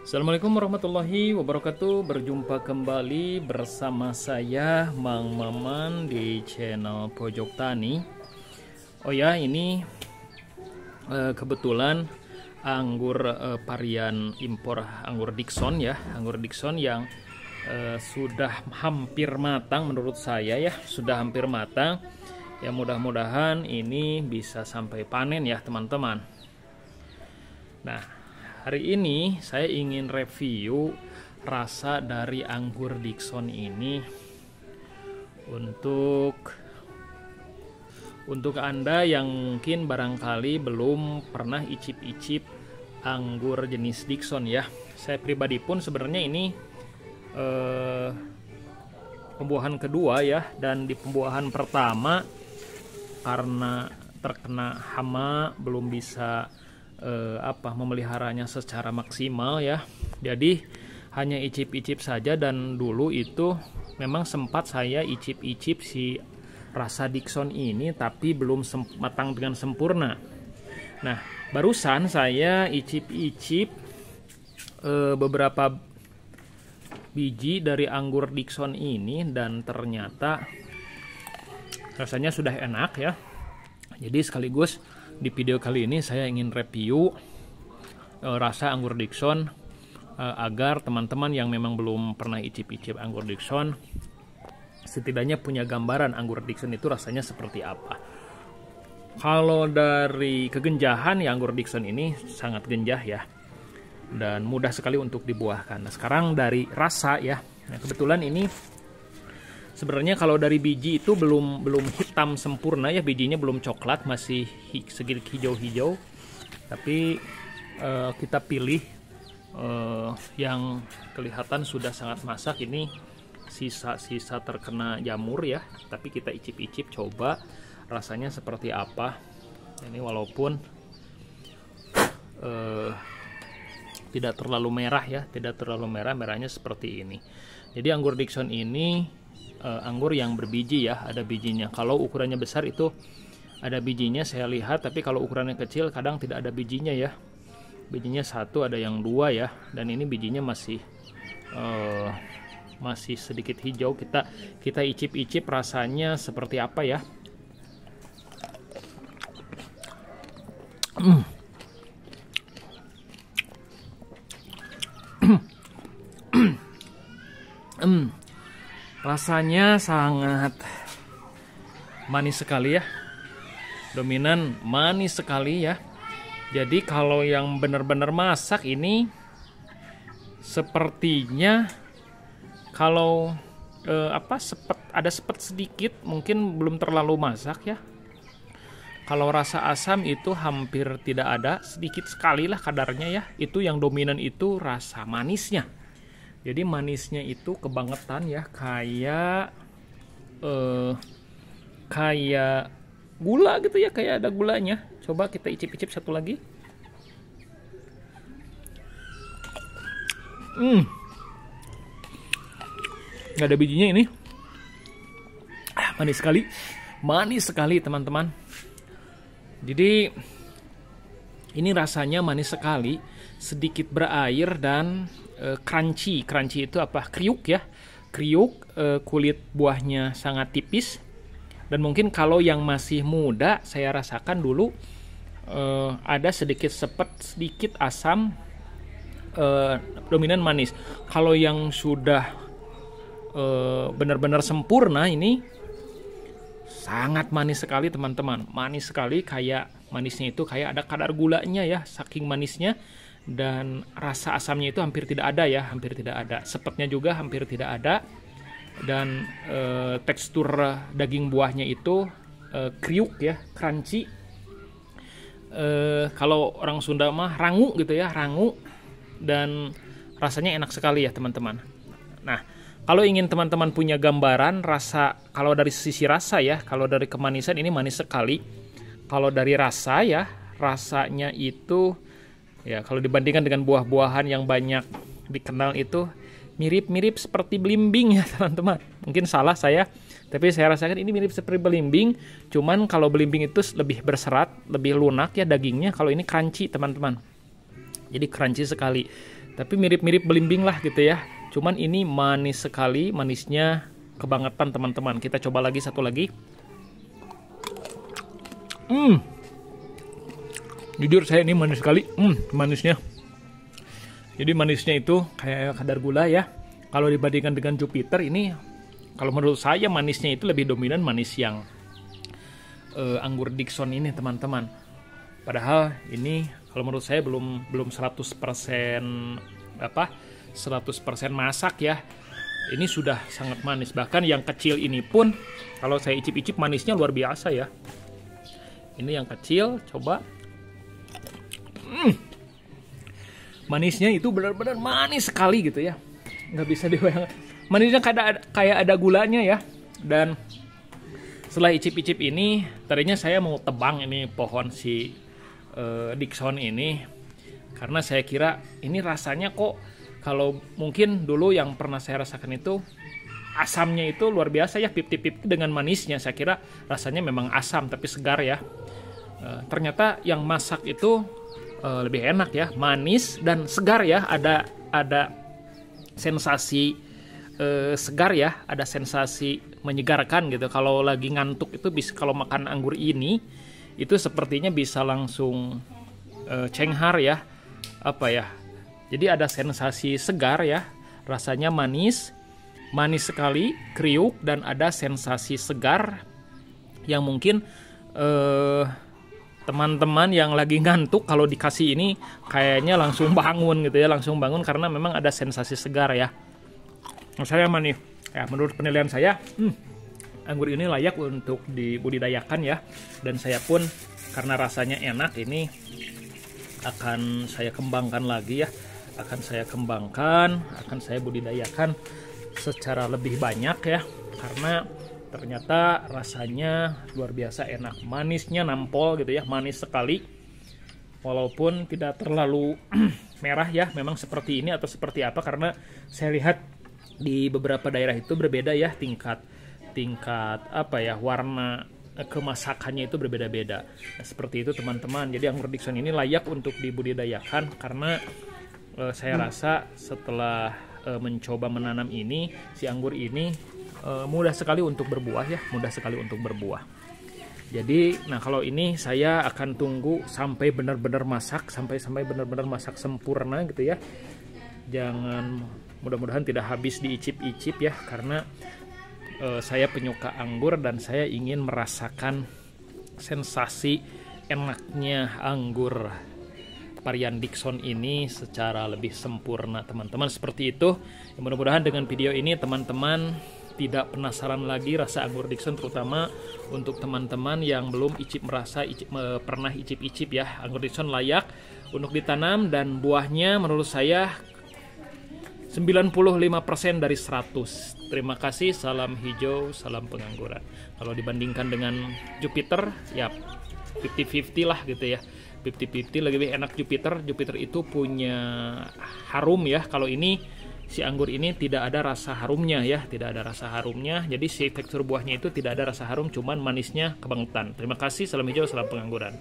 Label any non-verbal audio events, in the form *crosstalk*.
Assalamualaikum warahmatullahi wabarakatuh Berjumpa kembali bersama saya Mang Maman di channel Pojok Tani Oh ya ini eh, kebetulan anggur eh, varian impor anggur Dixon ya Anggur Dixon yang eh, sudah hampir matang menurut saya ya Sudah hampir matang Ya mudah-mudahan ini bisa sampai panen ya teman-teman Nah Hari ini saya ingin review rasa dari anggur Dixon ini untuk untuk Anda yang mungkin barangkali belum pernah icip-icip anggur jenis Dixon ya. Saya pribadi pun sebenarnya ini eh, pembuahan kedua ya dan di pembuahan pertama karena terkena hama belum bisa eh, apa memeliharanya secara maksimal ya. Jadi hanya icip-icip saja dan dulu itu memang sempat saya icip-icip si rasa Dixon ini tapi belum matang dengan sempurna. Nah, barusan saya icip-icip eh, beberapa biji dari anggur Dixon ini dan ternyata rasanya sudah enak ya. Jadi sekaligus di video kali ini saya ingin review uh, rasa anggur Dixon uh, agar teman-teman yang memang belum pernah icip-icip anggur Dixon setidaknya punya gambaran anggur Dixon itu rasanya seperti apa. Kalau dari kegenjahan ya anggur Dixon ini sangat genjah ya dan mudah sekali untuk dibuahkan. Nah, sekarang dari rasa ya. Nah, kebetulan ini sebenarnya kalau dari biji itu belum belum hitam sempurna ya bijinya belum coklat masih hi, hijau-hijau tapi uh, kita pilih uh, yang kelihatan sudah sangat masak ini sisa-sisa terkena jamur ya tapi kita icip-icip coba rasanya seperti apa ini walaupun uh, tidak terlalu merah ya tidak terlalu merah merahnya seperti ini jadi anggur Dixon ini uh, anggur yang berbiji ya, ada bijinya. Kalau ukurannya besar itu ada bijinya saya lihat, tapi kalau ukurannya kecil kadang tidak ada bijinya ya. Bijinya satu, ada yang dua ya, dan ini bijinya masih uh, masih sedikit hijau. Kita kita icip-icip rasanya seperti apa ya? *clears throat* Hmm. rasanya sangat manis sekali ya dominan manis sekali ya jadi kalau yang benar-benar masak ini sepertinya kalau eh, apa sepet ada sepet sedikit mungkin belum terlalu masak ya kalau rasa asam itu hampir tidak ada sedikit sekali lah kadarnya ya itu yang dominan itu rasa manisnya jadi manisnya itu kebangetan ya kayak eh, kayak gula gitu ya kayak ada gulanya coba kita icip-icip satu lagi hmm nggak ada bijinya ini ah, manis sekali manis sekali teman-teman jadi ini rasanya manis sekali sedikit berair dan uh, crunchy. Crunchy itu apa? Kriuk ya. Kriuk uh, kulit buahnya sangat tipis. Dan mungkin kalau yang masih muda saya rasakan dulu uh, ada sedikit sepet, sedikit asam uh, dominan manis. Kalau yang sudah benar-benar sempurna ini sangat manis sekali teman-teman. Manis sekali kayak manisnya itu kayak ada kadar gulanya ya, saking manisnya dan rasa asamnya itu hampir tidak ada ya, hampir tidak ada. Sepetnya juga hampir tidak ada dan e, tekstur daging buahnya itu e, kriuk ya, crunchy. E, kalau orang Sunda mah rangu gitu ya, rangu dan rasanya enak sekali ya teman-teman. Nah, kalau ingin teman-teman punya gambaran rasa kalau dari sisi rasa ya, kalau dari kemanisan ini manis sekali. Kalau dari rasa ya, rasanya itu Ya, kalau dibandingkan dengan buah-buahan yang banyak dikenal itu mirip-mirip seperti belimbing ya *laughs* teman-teman. Mungkin salah saya, tapi saya rasakan ini mirip seperti belimbing. Cuman kalau belimbing itu lebih berserat, lebih lunak ya dagingnya. Kalau ini crunchy teman-teman. Jadi crunchy sekali. Tapi mirip-mirip belimbing lah gitu ya. Cuman ini manis sekali, manisnya kebangetan teman-teman. Kita coba lagi satu lagi. Hmm jujur saya ini manis sekali hmm, manisnya jadi manisnya itu kayak kadar gula ya kalau dibandingkan dengan Jupiter ini kalau menurut saya manisnya itu lebih dominan manis yang uh, anggur Dixon ini teman-teman padahal ini kalau menurut saya belum belum 100% apa 100% masak ya ini sudah sangat manis bahkan yang kecil ini pun kalau saya icip-icip manisnya luar biasa ya ini yang kecil coba Mm. manisnya itu benar-benar manis sekali gitu ya nggak bisa *laughs* dibayangkan manisnya kayak kayak ada gulanya ya dan setelah icip-icip ini tadinya saya mau tebang ini pohon si uh, Dixon ini karena saya kira ini rasanya kok kalau mungkin dulu yang pernah saya rasakan itu asamnya itu luar biasa ya pip-pip dengan manisnya saya kira rasanya memang asam tapi segar ya e, ternyata yang masak itu uh, lebih enak ya, manis dan segar ya. Ada ada sensasi uh, segar ya, ada sensasi menyegarkan gitu. Kalau lagi ngantuk itu bisa kalau makan anggur ini itu sepertinya bisa langsung uh, cenghar ya. Apa ya? Jadi ada sensasi segar ya, rasanya manis, manis sekali, kriuk dan ada sensasi segar yang mungkin eh uh, teman-teman yang lagi ngantuk kalau dikasih ini kayaknya langsung bangun gitu ya langsung bangun karena memang ada sensasi segar ya saya manis ya menurut penilaian saya hmm, anggur ini layak untuk dibudidayakan ya dan saya pun karena rasanya enak ini akan saya kembangkan lagi ya akan saya kembangkan akan saya budidayakan secara lebih banyak ya karena ternyata rasanya luar biasa enak manisnya nampol gitu ya manis sekali walaupun tidak terlalu *clears throat* merah ya memang seperti ini atau seperti apa karena saya lihat di beberapa daerah itu berbeda ya tingkat tingkat apa ya warna kemasakannya itu berbeda-beda nah, seperti itu teman-teman jadi anggur Dixon ini layak untuk dibudidayakan karena uh, saya hmm. rasa setelah eh, mencoba menanam ini si anggur ini Eh, mudah sekali untuk berbuah ya, mudah sekali untuk berbuah. Jadi, nah kalau ini saya akan tunggu sampai benar-benar masak, sampai sampai benar-benar masak sempurna gitu ya. Jangan mudah-mudahan tidak habis diicip-icip ya, karena e, saya penyuka anggur dan saya ingin merasakan sensasi enaknya anggur varian Dixon ini secara lebih sempurna teman-teman seperti itu ya, mudah-mudahan dengan video ini teman-teman tidak penasaran lagi rasa anggur Dixon terutama untuk teman-teman yang belum icip merasa icip, pernah icip-icip ya anggur Dixon layak untuk ditanam dan buahnya menurut saya 95% dari 100. Terima kasih, salam hijau, salam pengangguran. Kalau dibandingkan dengan Jupiter, ya 50-50 lah gitu ya. 50-50 lebih enak Jupiter. Jupiter itu punya harum ya. Kalau ini si anggur ini tidak ada rasa harumnya ya, tidak ada rasa harumnya. Jadi si tekstur buahnya itu tidak ada rasa harum, cuman manisnya kebangetan. Terima kasih, salam hijau, salam pengangguran.